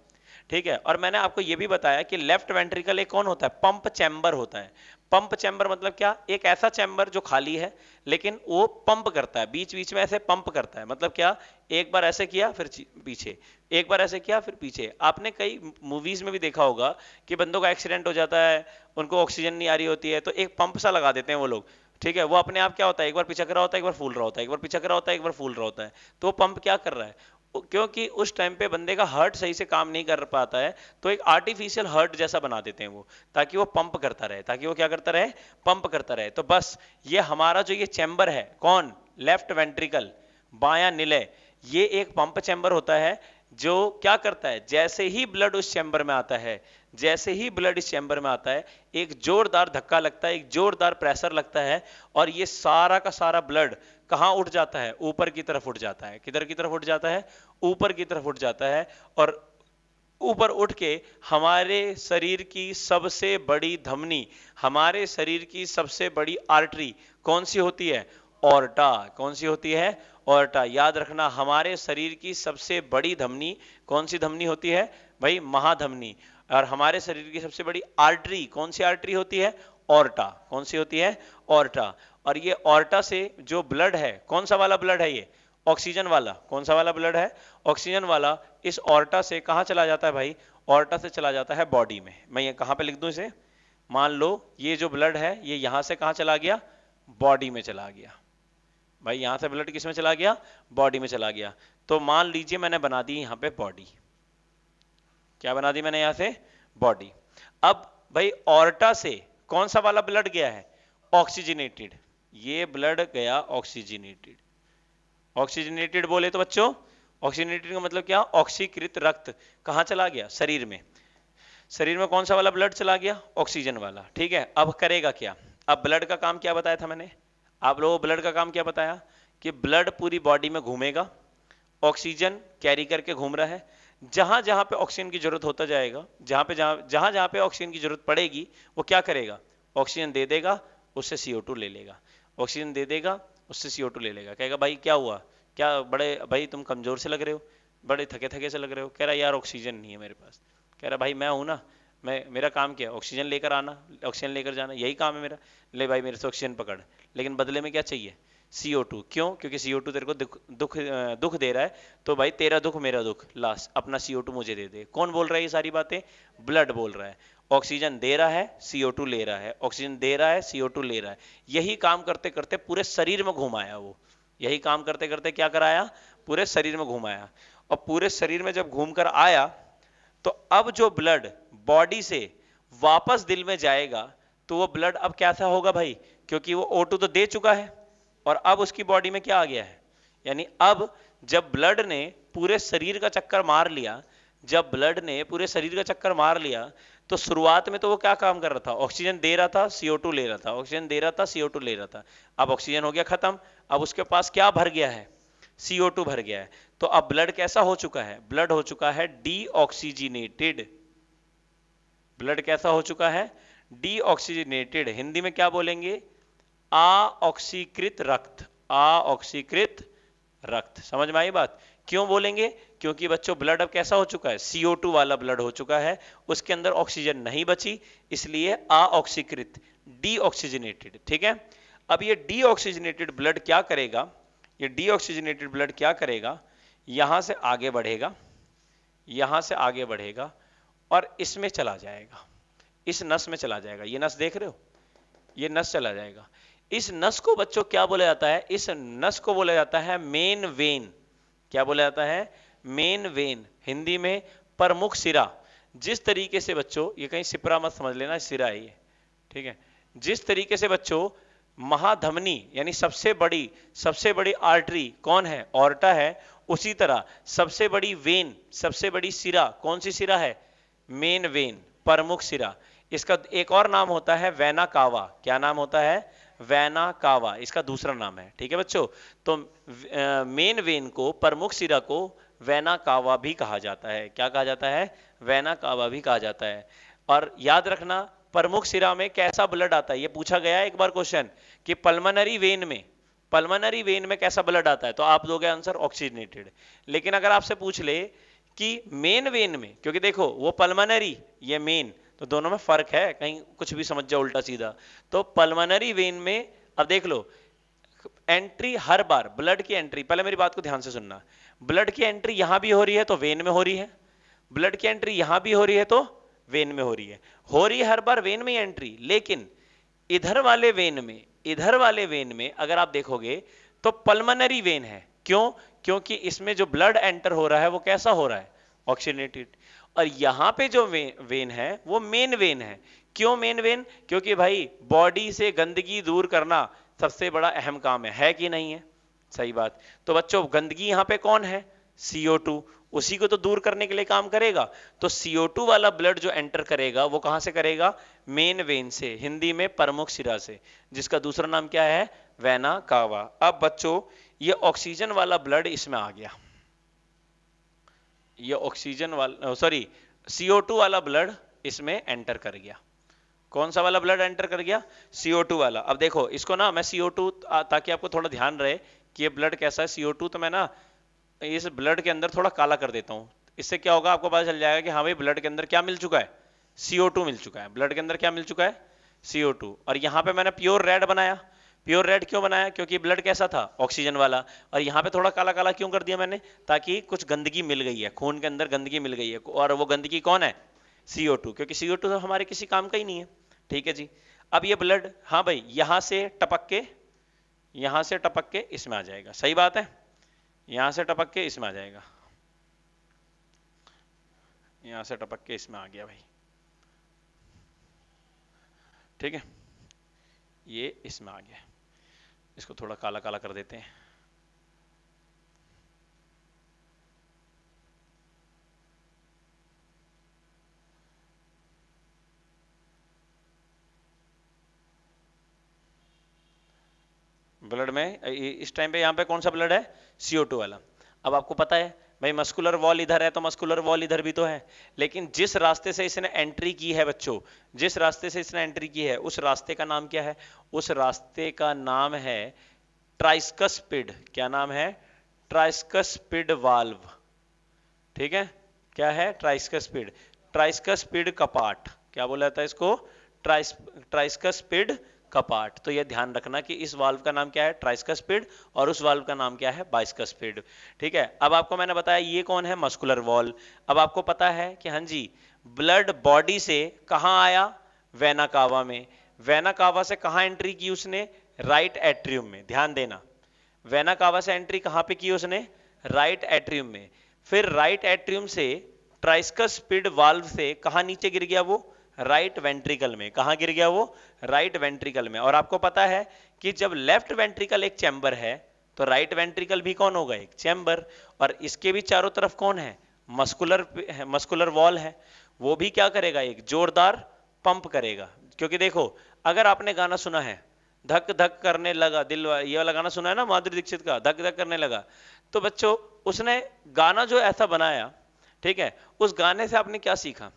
ठीक है और मैंने आपको ये भी बताया कि लेफ्ट वेंट्रिकल एक कौन होता है पंप चैम्बर होता है पंप चैम्बर मतलब क्या एक ऐसा चैम्बर जो खाली है लेकिन वो पंप करता है बीच बीच में ऐसे पंप करता है मतलब क्या एक बार ऐसे किया फिर पीछे एक बार ऐसे किया फिर पीछे आपने कई मूवीज में भी देखा होगा कि बंदों का एक्सीडेंट हो जाता है उनको ऑक्सीजन नहीं आ रही होती है तो एक पंप सा लगा देते हैं वो लोग ठीक है वो अपने आप क्या होता है एक बार पिछक रहा होता है एक बार फूल रहा होता है एक बार पिछक रहा होता है एक बार फूल रहा होता है तो वो पंप क्या कर रहा है क्योंकि उस टाइम पे बंदे का हार्ट सही से काम नहीं कर पाता है तो एक आर्टिफिशियल हार्ट जैसा बना देते हैं वो ताकि वो पंप करता रहे ताकि वो क्या करता रहे पंप करता रहे तो बस ये हमारा जो ये चैम्बर है कौन लेफ्ट वेंट्रिकल बाया निले ये एक पंप चैम्बर होता है जो क्या करता है जैसे ही ब्लड उस चैम्बर में आता है जैसे ही ब्लड इस चैम्बर में आता है एक जोरदार धक्का लगता है एक जोरदार प्रेशर लगता है और ये सारा का सारा ब्लड कहाँ उठ जाता है ऊपर की तरफ उठ जाता है किधर की तरफ उठ जाता है ऊपर की तरफ उठ जाता है और ऊपर उठ के हमारे शरीर की सबसे बड़ी धमनी हमारे शरीर की सबसे बड़ी आर्टरी कौन सी होती है ऑर्टा कौन सी होती है ऑर्टा याद रखना हमारे शरीर की सबसे बड़ी धमनी कौन सी धमनी होती है भाई महाधमनी और हमारे शरीर की सबसे बड़ी आर्टरी कौन सी आर्टरी होती है ऑर्टा कौन सी होती है ऑर्टा और ये ऑर्टा से जो ब्लड है कौन सा वाला ब्लड है ये ऑक्सीजन वाला कौन सा वाला ब्लड है ऑक्सीजन वाला इस ऑर्टा से कहा चला जाता है भाई ऑर्टा से चला जाता है बॉडी में मैं ये कहां पे लिख दू इसे मान लो ये जो ब्लड है ये यहां से कहा चला गया बॉडी में चला गया भाई यहां से ब्लड किस में चला गया बॉडी में चला गया तो मान लीजिए मैंने बना दी यहां पे बॉडी क्या बना दी मैंने यहां से बॉडी अब भाई ऑर्टा से कौन सा वाला ब्लड गया है ऑक्सीजनेटेड ये ब्लड गया ऑक्सीजनेटेड ऑक्सीजनेटेड बोले तो बच्चों ऑक्सीजनेटेड का मतलब क्या ऑक्सीकृत रक्त कहाँ चला गया शरीर में शरीर में कौन सा वाला ब्लड चला गया ऑक्सीजन वाला ठीक है अब करेगा क्या अब ब्लड का काम क्या बताया था मैंने आप लोगों ब्लड का काम क्या बताया कि ब्लड पूरी बॉडी में घूमेगा ऑक्सीजन कैरी करके घूम रहा है जहां जहां पे ऑक्सीजन की जरूरत होता जाएगा जहां पे जहां जहां जहां पे ऑक्सीजन की जरूरत पड़ेगी वो क्या करेगा ऑक्सीजन दे देगा उससे CO2 ले लेगा ऑक्सीजन दे देगा उससे सी ले लेगा कहेगा भाई क्या हुआ क्या बड़े भाई तुम कमज़ोर से लग रहे हो बड़े थके थके से लग रहे हो कह रहा यार ऑक्सीजन नहीं है मेरे पास कह रहा भाई मैं हूं ना मैं मेरा काम क्या है ऑक्सीजन लेकर आना ऑक्सीजन लेकर जाना यही काम है मेरा ले भाई मेरे से ऑक्सीजन पकड़ लेकिन बदले में क्या चाहिए टू क्यों क्योंकि टू तेरे को दुख दुख दुख दे रहा है तो भाई तेरा दुख मेरा दुख लास्ट अपना टू मुझे दे दे कौन बोल रहा है ये सारी बातें ब्लड बोल रहा है ऑक्सीजन दे रहा है CO2 ले रहा है ऑक्सीजन दे रहा है CO2 ले रहा है यही काम करते करते पूरे शरीर में घुमाया वो यही काम करते करते क्या कराया पूरे शरीर में घुमाया और पूरे शरीर में जब घूम कर आया तो अब जो ब्लड बॉडी से वापस दिल में जाएगा तो वो ब्लड अब कैसा होगा भाई क्योंकि वो O2 तो दे चुका है और अब उसकी बॉडी में क्या आ गया है यानी अब जब ब्लड ने पूरे शरीर का चक्कर मार लिया जब ब्लड ने पूरे शरीर का चक्कर मार लिया तो शुरुआत में तो वो क्या काम कर रहा था ऑक्सीजन दे रहा था टू ले रहा था ऑक्सीजन दे रहा था टू ले रहा था अब ऑक्सीजन हो गया खत्म अब उसके पास क्या भर गया है टू भर गया है तो अब ब्लड कैसा हो चुका है ब्लड हो चुका है डीऑक्सीजिनेटेड ब्लड कैसा हो चुका है डीऑक्सीजिनेटेड हिंदी में क्या बोलेंगे आ ऑक्सीकृत रक्त आ ऑक्सीकृत रक्त समझ में आई बात क्यों बोलेंगे क्योंकि बच्चों ब्लड अब कैसा हो चुका है CO2 वाला ब्लड हो चुका है उसके अंदर ऑक्सीजन नहीं बची इसलिए आऑक्सीकृत डीऑक्सीजनेटेड ठीक है अब ये डीऑक्सीजनेटेड ब्लड क्या करेगा ये डीऑक्सीजनेटेड ब्लड क्या करेगा यहां से आगे बढ़ेगा यहां से आगे बढ़ेगा और इसमें चला जाएगा इस नस में चला जाएगा ये नस देख रहे हो ये नस चला जाएगा इस नस को बच्चों क्या बोला जाता है इस नस को बोला जाता है मेन वेन क्या बोला जाता है मेन वेन हिंदी में प्रमुख सिरा जिस तरीके से बच्चों ये कहीं सिपरा मत समझ लेना सिरा ही है ठीक है जिस तरीके से बच्चों महाधमनी यानी सबसे बड़ी सबसे बड़ी आर्टरी कौन है ऑर्टा है उसी तरह सबसे बड़ी वेन सबसे बड़ी सिरा कौन सी सिरा है मेन वेन प्रमुख सिरा इसका एक और नाम होता है वेना कावा क्या नाम होता है वैना कावा इसका दूसरा नाम है ठीक है बच्चों तो मेन वेन को प्रमुख सिरा को वैना कावा भी कहा जाता है क्या कहा जाता है वैना कावा भी कहा जाता है और याद रखना प्रमुख सिरा में कैसा ब्लड आता है ये पूछा गया एक बार क्वेश्चन कि पल्मनरी वेन में पल्मनरी वेन में कैसा ब्लड आता है तो आप दोगे आंसर ऑक्सीजनेटेड लेकिन अगर आपसे पूछ ले कि मेन वेन में क्योंकि देखो वो पल्मनरी ये मेन तो दोनों में फर्क है कहीं कुछ भी समझ जाओ उल्टा सीधा तो पल्मनरी वेन में अब देख लो एंट्री हर बार ब्लड की एंट्री पहले मेरी बात को ध्यान से सुनना ब्लड की एंट्री यहां भी हो रही है तो वेन में हो रही है ब्लड की एंट्री यहां भी हो रही है तो वेन में हो रही है हो रही है हर बार वेन में एंट्री लेकिन इधर वाले वेन में इधर वाले वेन में अगर आप देखोगे तो पलमनरी वेन है क्यों क्योंकि इसमें जो ब्लड एंटर हो रहा है वो कैसा हो रहा है ऑक्सीजनेटेड और यहां पे जो वे, वेन है वो मेन वेन है क्यों मेन वेन क्योंकि भाई बॉडी से गंदगी दूर करना सबसे बड़ा अहम काम है है कि नहीं है सही बात तो बच्चों गंदगी यहां पे कौन है CO2 उसी को तो दूर करने के लिए काम करेगा तो CO2 वाला ब्लड जो एंटर करेगा वो कहां से करेगा मेन वेन से हिंदी में प्रमुख सिरा से जिसका दूसरा नाम क्या है वैना कावा अब बच्चों ये ऑक्सीजन वाला ब्लड इसमें आ गया ये ऑक्सीजन वाला सॉरी CO2 वाला ब्लड इसमें एंटर कर गया कौन सा वाला ब्लड एंटर कर गया CO2 वाला अब देखो इसको ना मैं CO2 ताकि आपको थोड़ा ध्यान रहे कि ये ब्लड कैसा है CO2 तो मैं ना इस ब्लड के अंदर थोड़ा काला कर देता हूं इससे क्या होगा आपको पता चल जाएगा कि हाँ भाई ब्लड के अंदर क्या मिल चुका है CO2 मिल चुका है ब्लड के अंदर क्या मिल चुका है CO2 और यहां पे मैंने प्योर रेड बनाया प्योर रेड क्यों बनाया क्योंकि ब्लड कैसा था ऑक्सीजन वाला और यहाँ पे थोड़ा काला काला क्यों कर दिया मैंने ताकि कुछ गंदगी मिल गई है खून के अंदर गंदगी मिल गई है और वो गंदगी कौन है सीओ टू क्योंकि सीओ टू तो हमारे किसी काम का ही नहीं है ठीक है जी अब ये ब्लड हाँ भाई यहाँ से टपक के यहाँ से टपक के इसमें आ जाएगा सही बात है यहाँ से टपक के इसमें आ जाएगा यहाँ से टपक के इसमें आ गया भाई ठीक है ये इसमें आ गया इसको थोड़ा काला काला कर देते हैं ब्लड में इस टाइम पे यहां पे कौन सा ब्लड है सीओ टू वाला अब आपको पता है भाई मस्कुलर वॉल इधर है तो मस्कुलर वॉल इधर भी तो है लेकिन जिस रास्ते से इसने एंट्री की है बच्चों जिस रास्ते से इसने एंट्री की है उस रास्ते का नाम क्या है उस रास्ते का नाम है पिड क्या नाम है ट्राइस्कस्पिड वाल्व ठीक है क्या है ट्राइस्कस ट्राइस्कस्पिड कपाट क्या बोला जाता है इसको ट्राइस पिड का पार्ट तो यह ध्यान रखना कि इस वाल्व का नाम क्या है स्पीड और उस वाल्व का नाम क्या है स्पीड ठीक है अब आपको मैंने बताया ये कौन है मस्कुलर वॉल अब आपको पता है कि हाँ जी ब्लड बॉडी से कहा आया वेनाकावा में वेनाकावा से कहा एंट्री की उसने राइट एट्रियम में ध्यान देना वेनाकावा से एंट्री कहां पे की उसने राइट एट्रियम में फिर राइट एट्रियम से ट्राइस्कस स्पीड वाल्व से कहा नीचे गिर गया वो राइट वेंट्रिकल में कहा गिर गया वो राइट वेंट्रिकल में और आपको पता है कि जब लेफ्ट वेंट्रिकल एक चैम्बर है तो राइट वेंट्रिकल भी कौन होगा एक चैम्बर और इसके भी चारों तरफ कौन है मस्कुलर मस्कुलर वॉल है वो भी क्या करेगा एक जोरदार पंप करेगा क्योंकि देखो अगर आपने गाना सुना है धक धक करने लगा दिल ये वाला गाना सुना है ना माधुरी दीक्षित का धक धक करने लगा तो बच्चों उसने गाना जो ऐसा बनाया ठीक है उस गाने से आपने क्या सीखा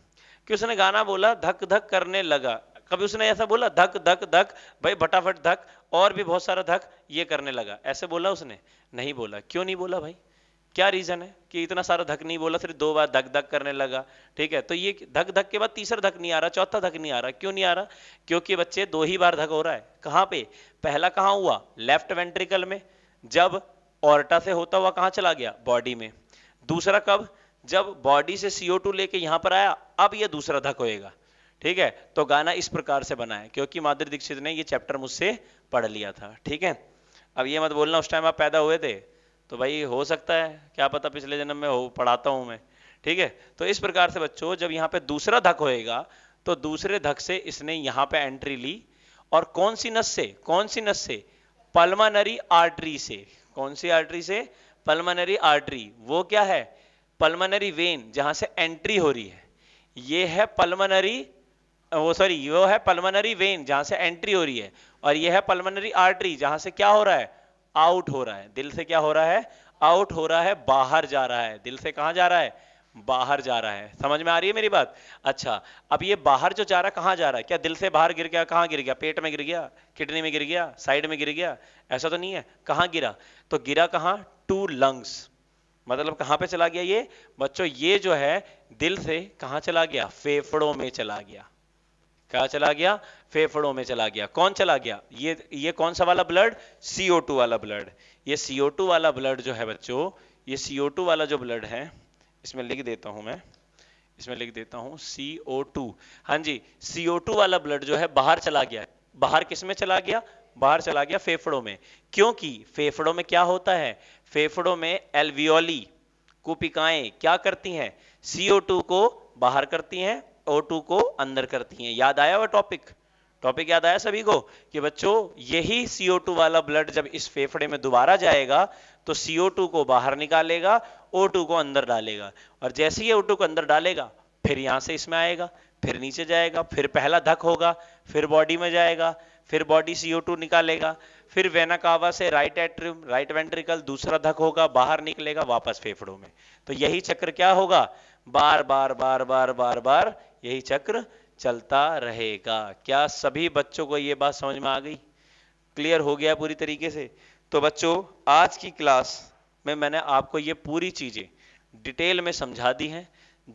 कि उसने गाना बोला धक धक करने लगा कभी उसने ऐसा बोला धक धक धक भाई फटाफट धक और भी बहुत सारा धक ये करने लगा ऐसे बोला उसने नहीं बोला क्यों नहीं बोला भाई क्या रीजन है कि इतना सारा धक नहीं बोला सिर्फ दो बार धक धक करने लगा ठीक है तो ये धक धक के बाद तीसरा धक नहीं आ रहा चौथा धक नहीं आ रहा क्यों नहीं आ रहा क्योंकि बच्चे दो ही बार धक हो रहा है कहां पे पहला कहां हुआ लेफ्ट वेंट्रिकल में जब ऑर्टा से होता हुआ कहां चला गया बॉडी में दूसरा कब जब बॉडी से सीओ लेके यहां पर आया अब ये दूसरा धक होएगा ठीक है तो गाना इस प्रकार से बना है क्योंकि माधुरी दीक्षित ने ये चैप्टर मुझसे पढ़ लिया था ठीक है अब ये मत बोलना उस टाइम आप पैदा हुए थे तो भाई हो सकता है क्या पता पिछले जन्म में हो पढ़ाता हूं मैं ठीक है तो इस प्रकार से बच्चों जब यहाँ पे दूसरा धक होएगा तो दूसरे धक से इसने यहाँ पे एंट्री ली और कौन सी नस से कौन सी नस से पल्मानरी आर्टरी से कौन सी आर्टरी से पल्मानरी आर्टरी वो क्या है पल्मानरी वेन जहां से एंट्री हो रही है ये है पल्मनरी वो सॉरी वो है पल्मनरी वेन जहां से एंट्री हो रही है और ये है पल्मनरी आर्टरी जहां से क्या हो रहा है आउट हो रहा है दिल से क्या हो रहा है आउट हो रहा है बाहर जा रहा है दिल से कहां जा रहा है बाहर जा रहा है समझ में आ रही है मेरी बात अच्छा अब ये बाहर जो जा रहा है कहां जा रहा है क्या दिल से बाहर गिर गया कहां गिर गया पेट में गिर गया किडनी में गिर गया साइड में गिर गया ऐसा तो नहीं है कहां गिरा तो गिरा कहां टू लंग्स मतलब कहां पे चला गया ये बच्चों ये जो है दिल से कहां चला गया फेफड़ों में चला गया कहा चला गया फेफड़ों में चला गया कौन चला गया ये ये कौन सा वाला ब्लड CO2 वाला ब्लड ये CO2 वाला ब्लड जो है बच्चों ये CO2 वाला जो ब्लड है इसमें लिख देता हूं मैं इसमें लिख देता हूं CO2 हाँ जी CO2 वाला ब्लड जो है बाहर चला गया बाहर किसमें चला गया बाहर चला गया फेफड़ों में क्योंकि फेफड़ों में क्या होता है फेफड़ों में एलवियोली कुपिकाएं क्या करती हैं CO2 को बाहर करती हैं O2 को अंदर करती हैं याद आया वह टॉपिक टॉपिक याद आया सभी को कि बच्चों यही CO2 वाला ब्लड जब इस फेफड़े में दोबारा जाएगा तो CO2 को बाहर निकालेगा O2 को अंदर डालेगा और जैसे ही O2 को अंदर डालेगा फिर यहां से इसमें आएगा फिर नीचे जाएगा फिर पहला धक होगा फिर बॉडी में जाएगा फिर बॉडी CO2 निकालेगा फिर वेनाकावा से राइट एट्रियम राइट वेंट्रिकल दूसरा धक होगा बाहर निकलेगा वापस फेफड़ों में तो यही चक्र क्या होगा बार बार बार बार बार बार यही चक्र चलता रहेगा क्या सभी बच्चों को ये बात समझ में आ गई क्लियर हो गया पूरी तरीके से तो बच्चों आज की क्लास में मैंने आपको ये पूरी चीजें डिटेल में समझा दी हैं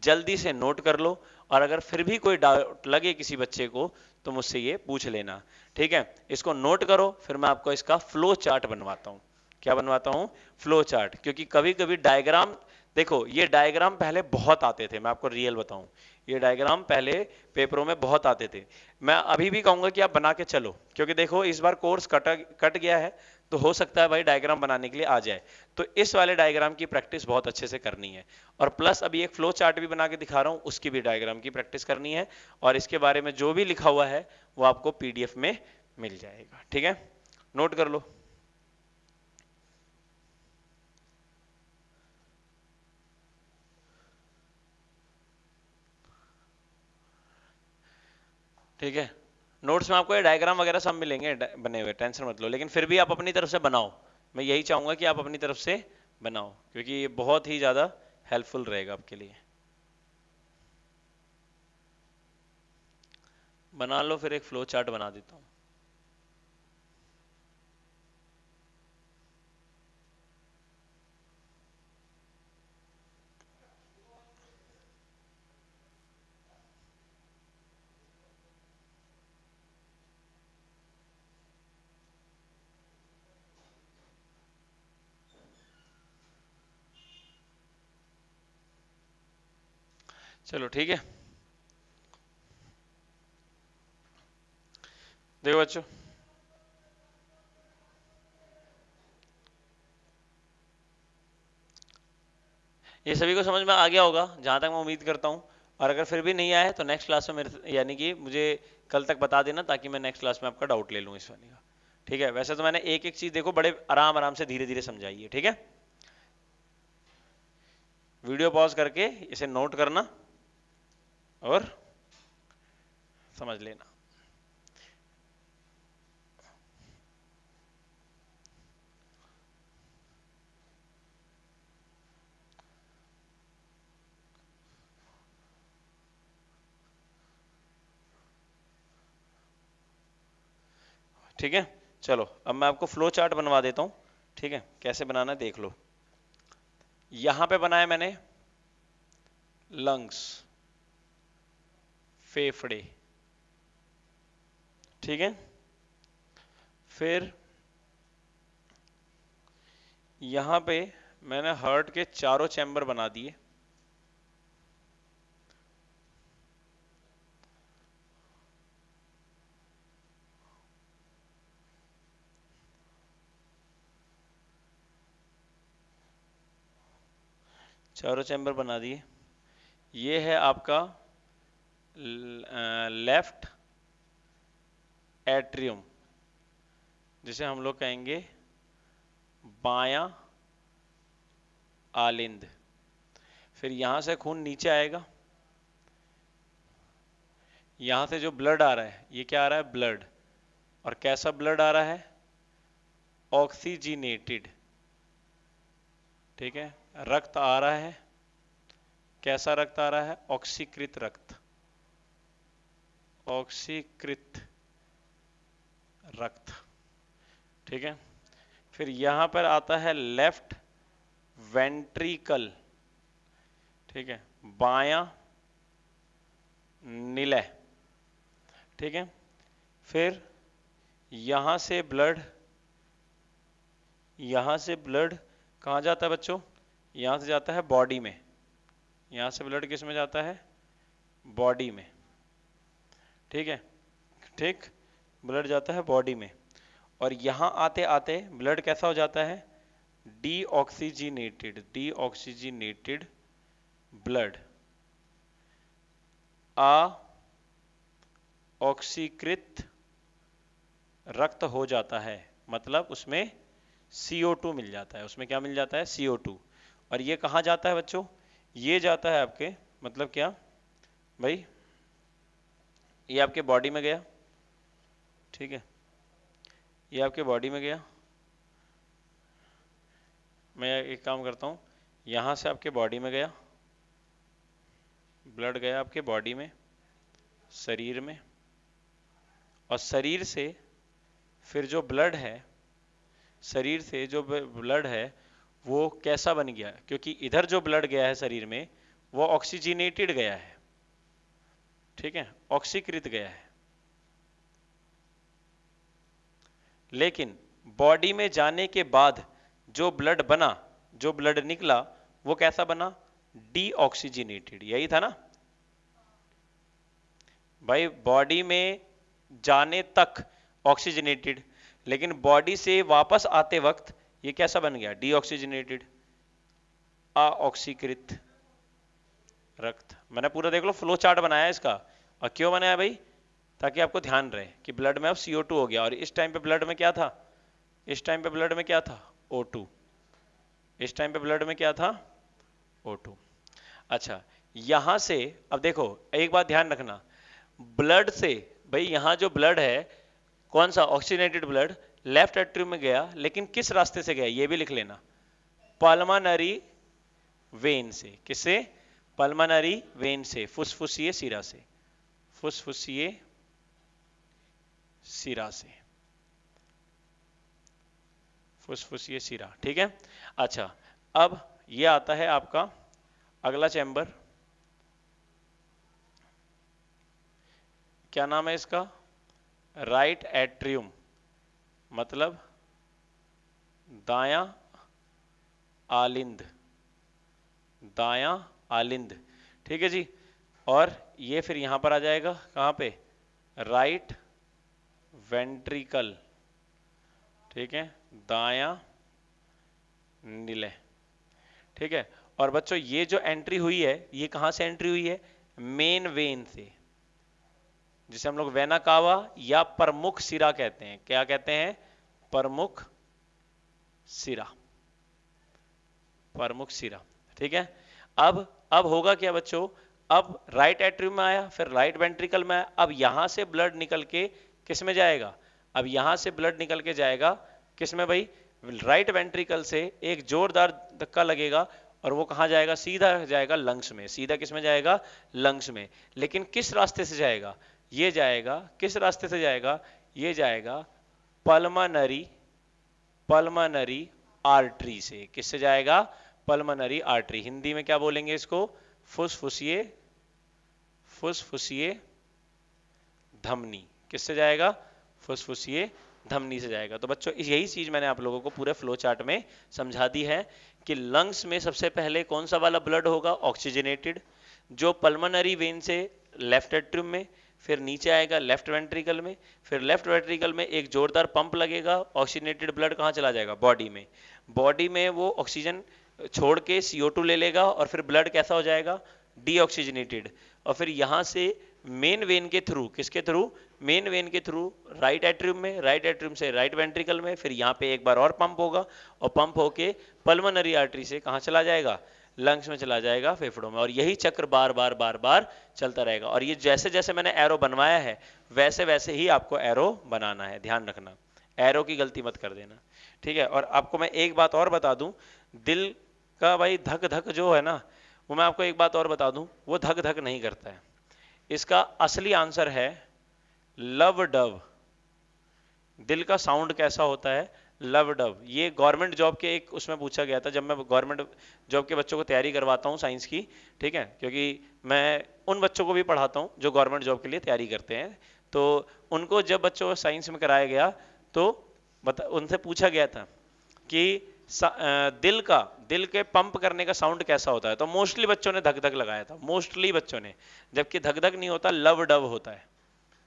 जल्दी से नोट कर लो और अगर फिर भी कोई डाउट लगे किसी बच्चे को तो मुझसे ये पूछ लेना ठीक है इसको नोट करो फिर मैं आपको इसका फ्लो चार्ट बनवाता हूं क्या बनवाता हूं फ्लो चार्ट क्योंकि कभी कभी डायग्राम देखो ये डायग्राम पहले बहुत आते थे मैं आपको रियल बताऊं ये डायग्राम पहले पेपरों में बहुत आते थे मैं अभी भी कहूंगा कि आप बना के चलो क्योंकि देखो इस बार कोर्स कट गया है तो हो सकता है भाई डायग्राम बनाने के लिए आ जाए तो इस वाले डायग्राम की प्रैक्टिस बहुत अच्छे से करनी है और प्लस अभी एक फ्लो चार्ट भी बना के दिखा रहा हूं उसकी भी डायग्राम की प्रैक्टिस करनी है और इसके बारे में जो भी लिखा हुआ है वो आपको पीडीएफ में मिल जाएगा ठीक है नोट कर लो ठीक है नोट्स में आपको ये डायग्राम वगैरह सब मिलेंगे बने हुए टेंशन मत लो लेकिन फिर भी आप अपनी तरफ से बनाओ मैं यही चाहूंगा कि आप अपनी तरफ से बनाओ क्योंकि ये बहुत ही ज़्यादा हेल्पफुल रहेगा आपके लिए बना लो फिर एक फ्लो चार्ट बना देता हूँ चलो ठीक है देखो बच्चों ये सभी को समझ में आ गया होगा जहां तक मैं उम्मीद करता हूं और अगर फिर भी नहीं आया तो नेक्स्ट क्लास में मेरे यानी कि मुझे कल तक बता देना ताकि मैं नेक्स्ट क्लास में आपका डाउट ले लूं इस वाली का ठीक है वैसे तो मैंने एक एक चीज़ देखो बड़े आराम आराम से धीरे धीरे समझाई है ठीक है वीडियो पॉज करके इसे नोट करना और समझ लेना ठीक है चलो अब मैं आपको फ्लो चार्ट बनवा देता हूं ठीक है कैसे बनाना देख लो यहां पे बनाया मैंने लंग्स फेफड़े ठीक है फिर यहां पे मैंने हर्ट के चारों चैम्बर बना दिए चारों चैम्बर बना दिए ये है आपका लेफ्ट एट्रियम जिसे हम लोग कहेंगे बाया आलिंद फिर यहां से खून नीचे आएगा यहां से जो ब्लड आ रहा है ये क्या आ रहा है ब्लड और कैसा ब्लड आ रहा है ऑक्सीजिनेटेड ठीक है रक्त आ रहा है कैसा रक्त आ रहा है ऑक्सीकृत रक्त ऑक्सीकृत रक्त ठीक है फिर यहां पर आता है लेफ्ट वेंट्रिकल ठीक है बाया निलय ठीक है फिर यहां से ब्लड यहां से ब्लड कहा जाता है बच्चों यहां से जाता है बॉडी में यहां से ब्लड किस में जाता है बॉडी में ठीक है ठीक ब्लड जाता है बॉडी में और यहाँ आते आते ब्लड कैसा हो जाता है डी डी ऑक्सीजीनेटेड ब्लड आ ऑक्सीकृत रक्त हो जाता है मतलब उसमें CO2 मिल जाता है उसमें क्या मिल जाता है CO2 और ये कहा जाता है बच्चों ये जाता है आपके मतलब क्या भाई ये आपके बॉडी में गया ठीक है ये आपके बॉडी में गया मैं एक काम करता हूँ यहाँ से आपके बॉडी में गया ब्लड गया आपके बॉडी में शरीर में और शरीर से फिर जो ब्लड है शरीर से जो ब्लड है वो कैसा बन गया क्योंकि इधर जो ब्लड गया है शरीर में वो ऑक्सीजनेटेड गया है ठीक है ऑक्सीकृत गया है लेकिन बॉडी में जाने के बाद जो ब्लड बना जो ब्लड निकला वो कैसा बना डीऑक्सीजिनेटेड यही था ना भाई बॉडी में जाने तक ऑक्सीजनेटेड लेकिन बॉडी से वापस आते वक्त ये कैसा बन गया डीऑक्सीजनेटेड अऑक्सीकृत रक्त मैंने पूरा देख लो फ्लो चार्ट बनाया इसका और क्यों बनाया भाई ताकि आपको ध्यान रहे कि ब्लड में अब सीओ टू हो गया और इस टाइम पे ब्लड में क्या था इस टाइम पे ब्लड में क्या था ओ टू इस टाइम पे ब्लड में क्या था ओ टू अच्छा यहां से अब देखो एक बात ध्यान रखना ब्लड से भाई यहां जो ब्लड है कौन सा ऑक्सीजनेटेड ब्लड लेफ्ट एट्रियम में गया लेकिन किस रास्ते से गया ये भी लिख लेना पलमानरी वेन से किससे पलमानरी वेन से फुसफुसीय सिरा से फुसफुसिए सिरा से फुसफुसिए सिरा ठीक है अच्छा अब ये आता है आपका अगला चैम्बर क्या नाम है इसका राइट एट्रियम मतलब दाया आलिंद दाया आलिंद ठीक है जी और ये फिर यहां पर आ जाएगा कहां पे राइट वेंट्रिकल ठीक है दाया नीले ठीक है और बच्चों ये जो एंट्री हुई है ये कहां से एंट्री हुई है मेन वेन से जिसे हम लोग वेना कावा या प्रमुख सिरा कहते हैं क्या कहते हैं प्रमुख सिरा प्रमुख सिरा ठीक है अब अब होगा क्या बच्चों अब राइट एट्रियम में आया फिर राइट वेंट्रिकल में आया अब यहां से ब्लड निकल के किस में जाएगा अब यहां से ब्लड निकल के जाएगा किस में भाई राइट वेंट्रिकल से एक जोरदार धक्का लगेगा और वो कहाँ जाएगा सीधा जाएगा लंग्स में सीधा किस में जाएगा लंग्स में लेकिन किस रास्ते से जाएगा ये जाएगा किस रास्ते से जाएगा ये जाएगा पल्मनरी पल्मनरी आर्टरी से किससे जाएगा पल्मनरी आर्टरी हिंदी में क्या बोलेंगे इसको फुसफुसिए फुसफुसिए धमनी किससे जाएगा फुसफुसिए धमनी से जाएगा तो बच्चों यही चीज मैंने आप लोगों को पूरे फ्लो चार्ट में समझा दी है कि लंग्स में सबसे पहले कौन सा वाला ब्लड होगा ऑक्सीजनेटेड जो पल्मोनरी वेन से लेफ्ट एट्रियम में फिर नीचे आएगा लेफ्ट वेंट्रिकल में फिर लेफ्ट वेंट्रिकल में एक जोरदार पंप लगेगा ऑक्सीजनेटेड ब्लड कहाँ चला जाएगा बॉडी में बॉडी में वो ऑक्सीजन छोड़ के सीओ ले लेगा और फिर ब्लड कैसा हो जाएगा डीऑक्सीजनेटेड और फिर यहाँ से मेन वेन के थ्रू किसके थ्रू मेन वेन के थ्रू राइट एट्रियम में राइट एट्रियम से राइट वेंट्रिकल में फिर यहाँ पे एक बार और पंप होगा और पंप होके पल्मोनरी आर्टरी से कहाँ चला जाएगा लंग्स में चला जाएगा फेफड़ों में और यही चक्र बार बार बार बार चलता रहेगा और ये जैसे जैसे मैंने एरो बनवाया है वैसे वैसे ही आपको एरो बनाना है ध्यान रखना एरो की गलती मत कर देना ठीक है और आपको मैं एक बात और बता दूं दिल का भाई धक धक जो है ना वो मैं आपको एक बात और बता दूं वो धक धक नहीं करता है इसका असली आंसर है लव डव दिल का साउंड कैसा होता है लव डव ये गवर्नमेंट जॉब के एक उसमें पूछा गया था जब मैं गवर्नमेंट जॉब के बच्चों को तैयारी करवाता हूँ साइंस की ठीक है क्योंकि मैं उन बच्चों को भी पढ़ाता हूँ जो गवर्नमेंट जॉब के लिए तैयारी करते हैं तो उनको जब बच्चों को साइंस में कराया गया तो बता उनसे पूछा गया था कि दिल का दिल के पंप करने का साउंड कैसा होता है तो मोस्टली बच्चों ने धक धक लगाया था मोस्टली बच्चों ने जबकि धक धक नहीं होता लव डव होता है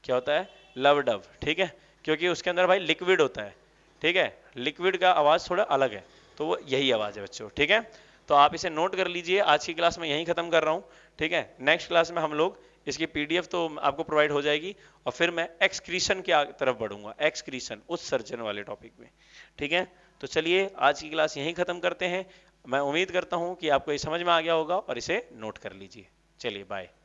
क्या होता है लव डव ठीक है क्योंकि उसके अंदर भाई लिक्विड होता है ठीक है लिक्विड का आवाज़ थोड़ा अलग है तो वो यही आवाज़ है बच्चों ठीक है तो आप इसे नोट कर लीजिए आज की क्लास में यही खत्म कर रहा हूँ ठीक है नेक्स्ट क्लास में हम लोग इसकी पीडीएफ तो आपको प्रोवाइड हो जाएगी और फिर मैं एक्सक्रीशन की तरफ बढ़ूंगा एक्सक्रीशन उत्सर्जन वाले टॉपिक में ठीक है तो चलिए आज की क्लास यहीं ख़त्म करते हैं मैं उम्मीद करता हूं कि आपको ये समझ में आ गया होगा और इसे नोट कर लीजिए चलिए बाय